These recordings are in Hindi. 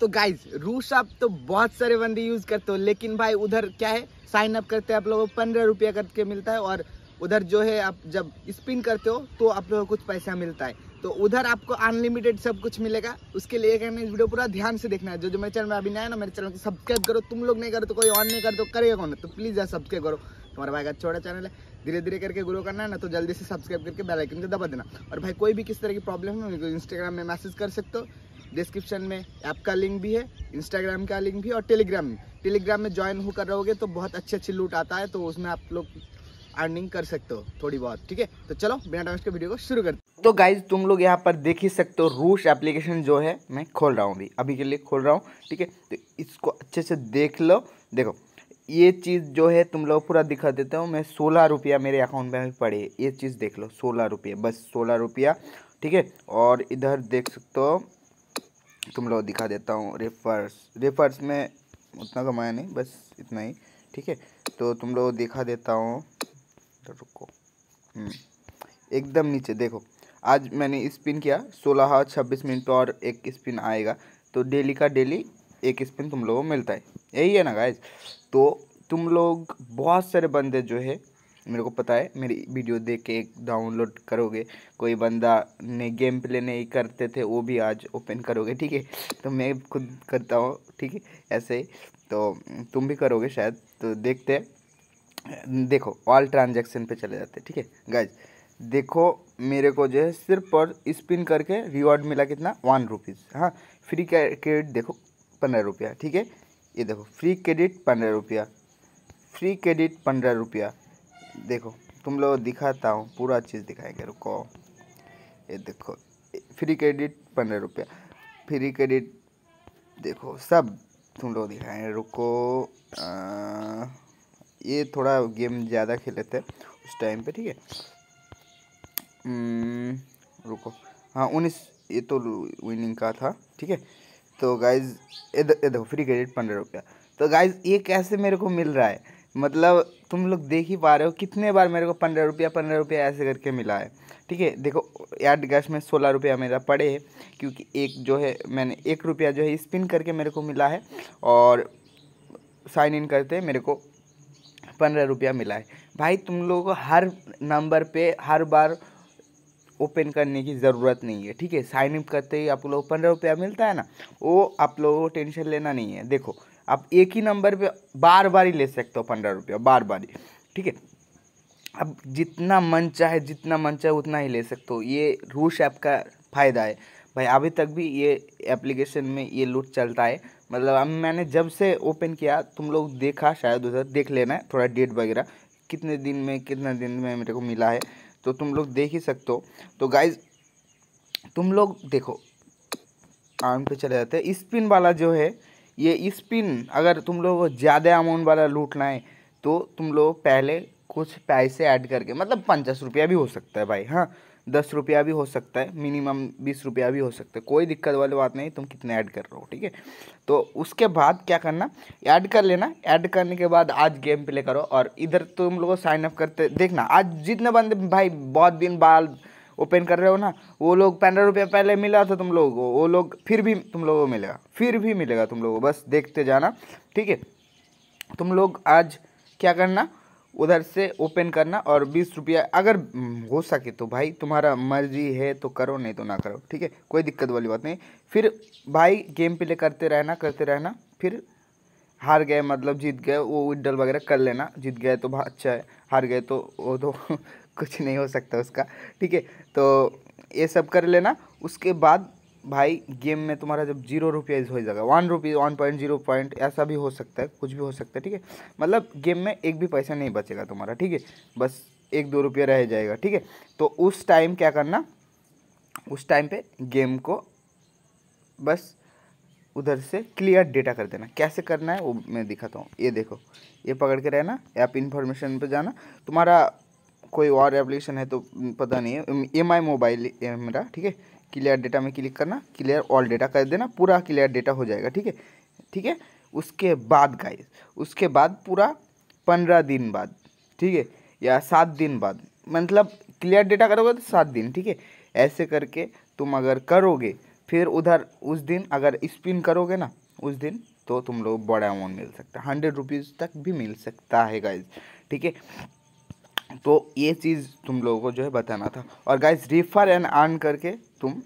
तो गाइज रूस आप तो बहुत सारे बंदे यूज़ करते हो लेकिन भाई उधर क्या है साइन अप करते हैं आप लोगों को पंद्रह रुपया करके मिलता है और उधर जो है आप जब स्पिन करते हो तो आप लोगों को कुछ पैसा मिलता है तो उधर आपको अनलिमिटेड सब कुछ मिलेगा उसके लिए क्या इस वीडियो पूरा ध्यान से देखना है जो जो मेरे चैनल में अभी नया ना मेरे चैनल को सब्सक्राइब करो तुम लोग नहीं करो तो कोई ऑन नहीं कर तो करेगा कौन तो प्लीज़ यार सब्सक्राइब करो तुम्हारा भाई का छोटा अच्छा चैनल है धीरे धीरे करके ग्रो करना है ना तो जल्दी से सब्सक्राइब करके बेलाइकन को दबा देना और भाई कोई भी किस तरह की प्रॉब्लम है इंस्टाग्राम में मैसेज कर सकते हो डिस्क्रिप्शन में ऐप का लिंक भी है इंस्टाग्राम का लिंक भी और टेलीग्राम टेलीग्राम में ज्वाइन होकर रहोगे तो बहुत अच्छे अच्छी लूट आता है तो उसमें आप लोग अर्निंग कर सकते हो थोड़ी बहुत ठीक है तो चलो बिना टाइम के वीडियो को शुरू करते तो गाइज तुम लोग यहाँ पर देख ही सकते हो रूस एप्लीकेशन जो है मैं खोल रहा हूँ अभी अभी के लिए खोल रहा हूँ ठीक है तो इसको अच्छे से देख लो देखो ये चीज़ जो है तुम लोग पूरा दिखा देता हूँ मैं सोलह रुपया मेरे अकाउंट में पड़े ये चीज़ देख लो सोलह रुपये बस सोलह रुपया ठीक है और इधर देख सकते हो तुम लोग दिखा देता हूँ रेफर्स रेफर्स में उतना कमाया नहीं बस इतना ही ठीक है तो तुम लोग दिखा देता हूँ तो रुको हम्म, एकदम नीचे देखो आज मैंने स्पिन किया सोलह छब्बीस मिनट और एक स्पिन आएगा तो डेली का डेली एक स्पिन तुम लोगों को मिलता है यही है ना गाइज तो तुम लोग बहुत सारे बंदे जो है मेरे को पता है मेरी वीडियो देख के एक डाउनलोड करोगे कोई बंदा ने गेम प्ले नहीं करते थे वो भी आज ओपन करोगे ठीक है तो मैं खुद करता हूँ ठीक है ऐसे ही तो तुम भी करोगे शायद तो देखते देखो ऑल ट्रांजेक्शन पे चले जाते ठीक है गाइज देखो मेरे को जो है सिर्फ और स्पिन करके रिवॉर्ड मिला कितना वन रुपीज़ हाँ फ्री क्रेडिट देखो पंद्रह रुपया ठीक है ये देखो फ्री क्रेडिट पंद्रह रुपया फ्री क्रेडिट पंद्रह रुपया देखो तुम लोग दिखाता हूँ पूरा चीज़ दिखाएंगे रुको ये देखो फ्री क्रेडिट पंद्रह रुपया फ्री क्रेडिट देखो सब तुम लोग दिखाएंगे रुको आ, ये थोड़ा गेम ज़्यादा खेले थे उस टाइम पे ठीक है हम्म, रुको हाँ उन्नीस ये तो विनिंग का था ठीक है तो गाइज ये देखो फ्री क्रेडिट पंद्रह रुपया तो गाइज ये कैसे मेरे को मिल रहा है मतलब तुम लोग देख ही पा रहे हो कितने बार मेरे को पंद्रह रुपया पंद्रह रुपया ऐसे करके मिला है ठीक है देखो एड गैस में सोलह रुपया मेरा पड़े है क्योंकि एक जो है मैंने एक रुपया जो है स्पिन करके मेरे को मिला है और साइन इन करते मेरे को पंद्रह रुपया मिला है भाई तुम लोगों को हर नंबर पे हर बार ओपन करने की ज़रूरत नहीं है ठीक है साइन अप करते ही आप लोग पंद्रह रुपया मिलता है ना वो आप लोगों को टेंशन लेना नहीं है देखो आप एक ही नंबर पे बार बार ही ले सकते हो पंद्रह रुपया बार बार ही ठीक है अब जितना मन चाहे जितना मन चाहे उतना ही ले सकते हो ये रूस ऐप का फ़ायदा है भाई अभी तक भी ये एप्लीकेशन में ये लूट चलता है मतलब अब मैंने जब से ओपन किया तुम लोग देखा शायद उधर देख लेना है थोड़ा डेट वगैरह कितने दिन में कितने दिन में मेरे को मिला है तो तुम लोग देख ही सकते हो तो गाइज तुम लोग देखो आर्म पे चले जाते हैं स्पिन वाला जो है ये स्पिन अगर तुम लोग को ज़्यादा अमाउंट वाला लूटना है तो तुम लोग पहले कुछ पैसे ऐड करके मतलब पचास रुपया भी हो सकता है भाई हाँ दस रुपया भी हो सकता है मिनिमम बीस रुपया भी हो सकता है कोई दिक्कत वाली बात नहीं तुम कितने ऐड कर रहे हो ठीक है तो उसके बाद क्या करना ऐड कर लेना ऐड करने के बाद आज गेम प्ले करो और इधर तुम लोग साइन अप करते देखना आज जितने बंदे भाई बहुत दिन बाद ओपन कर रहे हो ना वो लोग पंद्रह रुपया पहले मिला था तुम लोगों को वो लोग फिर भी तुम लोगों को मिलेगा फिर भी मिलेगा तुम लोगों को बस देखते जाना ठीक है तुम लोग आज क्या करना उधर से ओपन करना और बीस रुपया अगर हो सके तो भाई तुम्हारा मर्जी है तो करो नहीं तो ना करो ठीक है कोई दिक्कत वाली बात नहीं फिर भाई गेम प्ले करते रहना करते रहना फिर हार गए मतलब जीत गए वो विड्डल वगैरह कर लेना जीत गए तो अच्छा है हार गए तो वो तो कुछ नहीं हो सकता उसका ठीक है तो ये सब कर लेना उसके बाद भाई गेम में तुम्हारा जब जीरो रुपीज़ हो जाएगा one rupees one point zero point ऐसा भी हो सकता है कुछ भी हो सकता है ठीक है मतलब गेम में एक भी पैसा नहीं बचेगा तुम्हारा ठीक है बस एक दो रुपया रह जाएगा ठीक है तो उस टाइम क्या करना उस टाइम पे गेम को बस उधर से क्लियर डेटा कर देना कैसे करना है वो मैं दिखाता हूँ ये देखो ये पकड़ के रहना ऐप इन्फॉर्मेशन पर जाना तुम्हारा कोई और एप्लीकेशन है तो पता नहीं है एम आई मोबाइल मेरा ठीक है क्लियर डेटा में क्लिक करना क्लियर ऑल डेटा कर देना पूरा क्लियर डेटा हो जाएगा ठीक है ठीक है उसके बाद गाइस उसके बाद पूरा पंद्रह दिन बाद ठीक है या सात दिन बाद मतलब क्लियर डेटा करोगे तो सात दिन ठीक है ऐसे करके तुम अगर करोगे फिर उधर उस दिन अगर स्पिन करोगे ना उस दिन तो तुम लोग बड़ा अमाउंट मिल सकता है हंड्रेड रुपीज़ तक भी मिल सकता है गाइज ठीक है तो ये चीज़ तुम लोगों को जो है बताना था और गाइस रेफर एंड आन करके तुम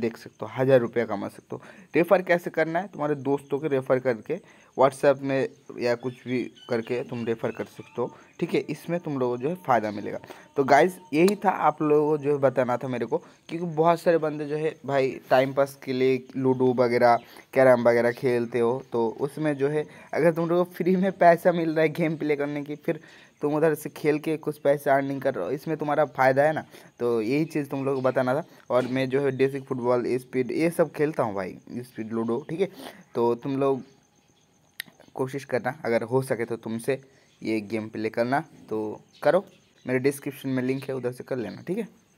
देख सकते हो हज़ार रुपया कमा सकते हो रेफ़र कैसे करना है तुम्हारे दोस्तों के रेफ़र करके व्हाट्सएप में या कुछ भी करके तुम रेफ़र कर सकते हो ठीक है इसमें तुम लोगों को जो है फ़ायदा मिलेगा तो गाइज यही था आप लोगों को जो है बताना था मेरे को क्योंकि बहुत सारे बंदे जो है भाई टाइम पास के लिए लूडो वगैरह कैरम वगैरह खेलते हो तो उसमें जो है अगर तुम लोगों को फ्री में पैसा मिल रहा है गेम प्ले करने की फिर तुम उधर से खेल के कुछ पैसे अर्निंग कर रहे हो इसमें तुम्हारा फ़ायदा है ना तो यही चीज़ तुम लोग को बताना था और मैं जो है डेसिक फुटबॉल स्पीड ये सब खेलता हूँ भाई स्पीड लूडो ठीक है तो तुम लोग कोशिश करना अगर हो सके तो तुमसे ये गेम प्ले करना तो करो मेरे डिस्क्रिप्शन में लिंक है उधर से कर लेना ठीक है